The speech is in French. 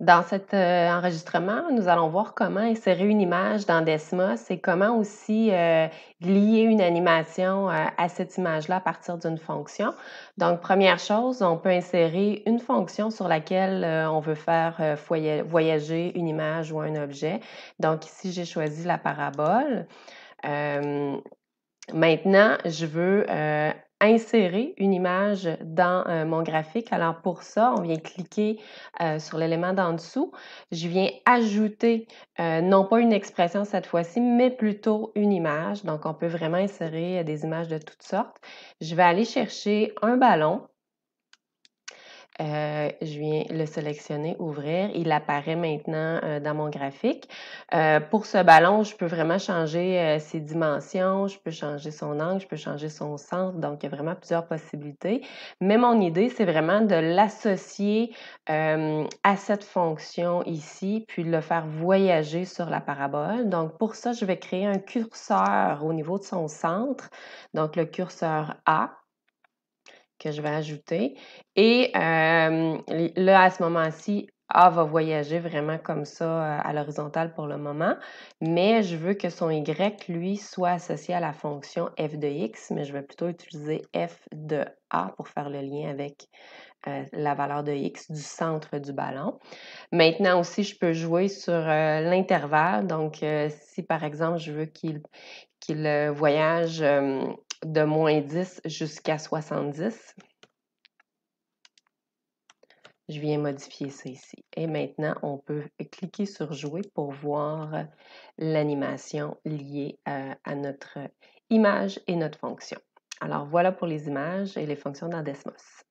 Dans cet euh, enregistrement, nous allons voir comment insérer une image dans Desmos et comment aussi euh, lier une animation euh, à cette image-là à partir d'une fonction. Donc, première chose, on peut insérer une fonction sur laquelle on veut faire voyager une image ou un objet. Donc, ici, j'ai choisi la parabole. maintenant, je veux insérer une image dans euh, mon graphique. Alors pour ça, on vient cliquer euh, sur l'élément d'en dessous. Je viens ajouter euh, non pas une expression cette fois-ci, mais plutôt une image. Donc on peut vraiment insérer des images de toutes sortes. Je vais aller chercher un ballon euh, je viens le sélectionner, ouvrir. Il apparaît maintenant euh, dans mon graphique. Euh, pour ce ballon, je peux vraiment changer ses dimensions, je peux changer son angle, je peux changer son centre. Donc, il y a vraiment plusieurs possibilités. Mais mon idée, c'est vraiment de l'associer à cette fonction ici, puis de le faire voyager sur la parabole. Donc, pour ça, je vais créer un curseur au niveau de son centre. Donc, le curseur A que je vais ajouter. Et là, à ce moment-ci, A va voyager vraiment comme ça à l'horizontale pour le moment, mais je veux que son Y, lui, soit associé à la fonction f de x, mais je vais plutôt utiliser f de A pour faire le lien avec la valeur de x du centre du ballon. Maintenant aussi, je peux jouer sur l'intervalle. Donc, si par exemple, je veux qu'il qu'il voyage de moins 10 jusqu'à 70. Je viens modifier ça ici. Et maintenant, on peut cliquer sur Jouer pour voir l'animation liée euh, à, notre image et notre fonction. Alors voilà pour les images et les fonctions dans Desmos.